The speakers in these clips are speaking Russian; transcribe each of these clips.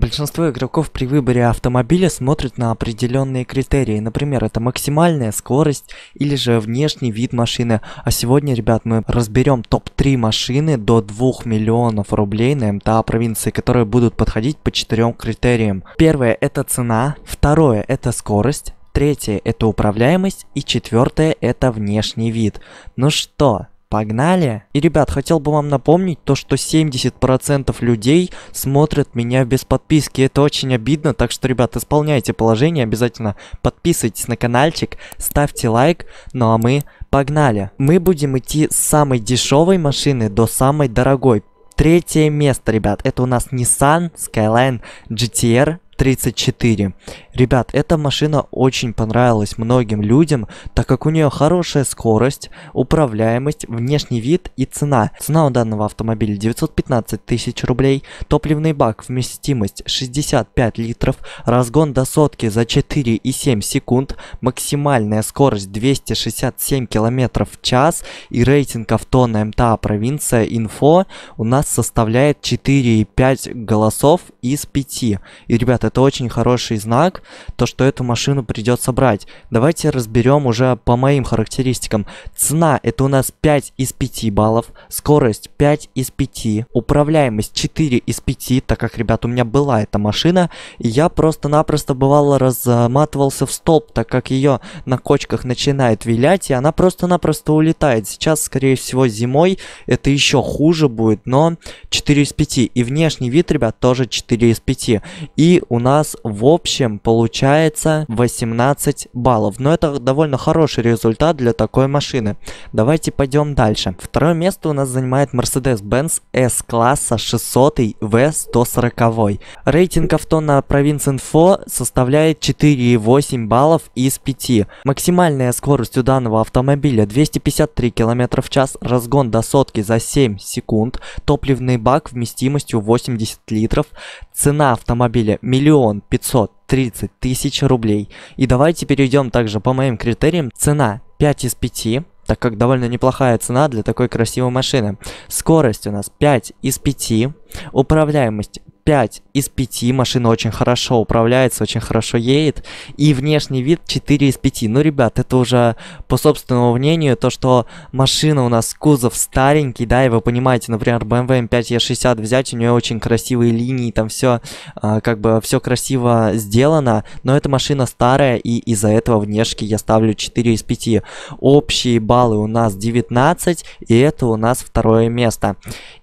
Большинство игроков при выборе автомобиля смотрят на определенные критерии, например, это максимальная скорость или же внешний вид машины. А сегодня, ребят, мы разберем топ-3 машины до 2 миллионов рублей на МТА провинции, которые будут подходить по четырем критериям. Первое это цена, второе это скорость, третье это управляемость и четвертое это внешний вид. Ну что, Погнали! И, ребят, хотел бы вам напомнить то, что 70% людей смотрят меня без подписки. Это очень обидно, так что, ребят, исполняйте положение, обязательно подписывайтесь на каналчик, ставьте лайк, ну а мы погнали. Мы будем идти с самой дешевой машины до самой дорогой. Третье место, ребят, это у нас Nissan Skyline GTR 34 Ребят, эта машина очень понравилась многим людям, так как у нее хорошая скорость, управляемость, внешний вид и цена. Цена у данного автомобиля 915 тысяч рублей, топливный бак, вместимость 65 литров, разгон до сотки за 4,7 секунд, максимальная скорость 267 км в час и рейтинг авто на МТА провинция Инфо у нас составляет 4,5 голосов из 5. И, ребята, это очень хороший знак, то, что эту машину придется брать. Давайте разберем уже по моим характеристикам. Цена это у нас 5 из 5 баллов, скорость 5 из 5, управляемость 4 из 5, так как, ребят, у меня была эта машина, и я просто-напросто бывало разматывался в столб, так как ее на кочках начинает вилять, и она просто-напросто улетает. Сейчас, скорее всего, зимой это еще хуже будет, но 4 из 5. И внешний вид, ребят, тоже 4 из 5. И у нас в общем получается 18 баллов. Но это довольно хороший результат для такой машины. Давайте пойдем дальше. Второе место у нас занимает Mercedes-Benz S-класса 600 V140. Рейтинг авто на Province.info составляет 4,8 баллов из 5. Максимальная скорость у данного автомобиля 253 км в час, разгон до сотки за 7 секунд, топливный бак вместимостью 80 литров, цена автомобиля 1 миллион пятьсот 30 тысяч рублей. И давайте перейдем также по моим критериям. Цена 5 из 5, так как довольно неплохая цена для такой красивой машины. Скорость у нас 5 из 5, управляемость 5 из 5, машина очень хорошо управляется, очень хорошо едет, и внешний вид 4 из 5. Ну, ребят, это уже по собственному мнению, то, что машина у нас кузов старенький, да, и вы понимаете, например, BMW M5 E60 взять, у нее очень красивые линии, там все, э, а, как бы, все красиво сделано, но эта машина старая, и из-за этого внешки я ставлю 4 из 5. Общие баллы у нас 19, и это у нас второе место.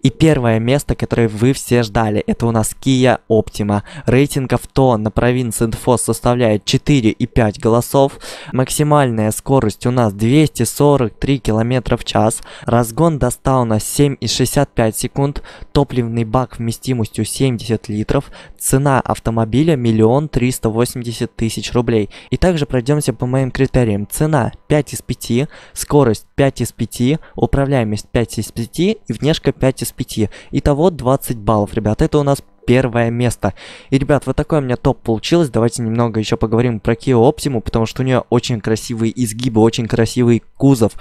И первое место, которое вы все ждали, это у нас Kia Optima. Рейтинг авто на провинции Info составляет 4,5 голосов. Максимальная скорость у нас 243 км в час. Разгон до стауна 7,65 секунд. Топливный бак вместимостью 70 литров. Цена автомобиля 1 380 тысяч рублей. И также пройдемся по моим критериям. Цена 5 из 5, скорость 5 из 5, управляемость 5 из 5 и внешка 5 из 5. Итого 20 баллов, ребят. Это у нас первое место. И, ребят, вот такой у меня топ получилось. Давайте немного еще поговорим про Kia Optima, потому что у нее очень красивые изгибы, очень красивый кузов,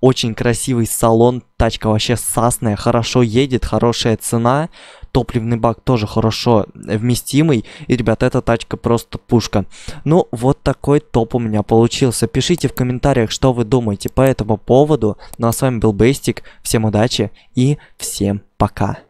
очень красивый салон. Тачка вообще сасная, хорошо едет, хорошая цена. Топливный бак тоже хорошо вместимый. И, ребят, эта тачка просто пушка. Ну, вот такой топ у меня получился. Пишите в комментариях, что вы думаете по этому поводу. Ну а с вами был Бейстик. Всем удачи и всем пока.